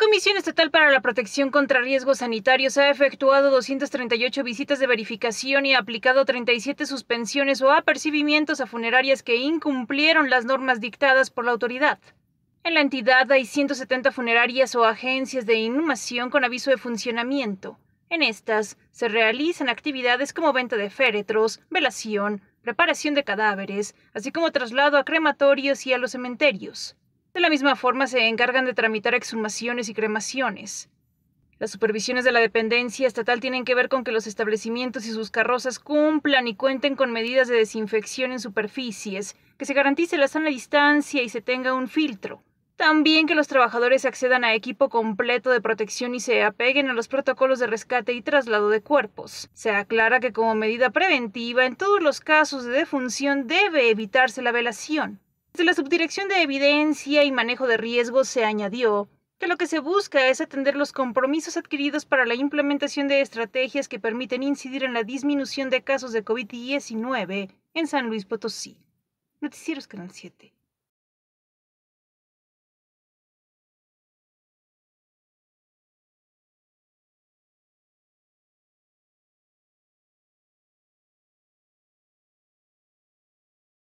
Comisión Estatal para la Protección contra Riesgos Sanitarios ha efectuado 238 visitas de verificación y ha aplicado 37 suspensiones o apercibimientos a funerarias que incumplieron las normas dictadas por la autoridad. En la entidad hay 170 funerarias o agencias de inhumación con aviso de funcionamiento. En estas se realizan actividades como venta de féretros, velación, preparación de cadáveres, así como traslado a crematorios y a los cementerios. De la misma forma, se encargan de tramitar exhumaciones y cremaciones. Las supervisiones de la dependencia estatal tienen que ver con que los establecimientos y sus carrozas cumplan y cuenten con medidas de desinfección en superficies, que se garantice la sana distancia y se tenga un filtro. También que los trabajadores accedan a equipo completo de protección y se apeguen a los protocolos de rescate y traslado de cuerpos. Se aclara que como medida preventiva en todos los casos de defunción debe evitarse la velación. Desde la Subdirección de Evidencia y Manejo de Riesgos se añadió que lo que se busca es atender los compromisos adquiridos para la implementación de estrategias que permiten incidir en la disminución de casos de COVID-19 en San Luis Potosí. Noticieros Canal 7.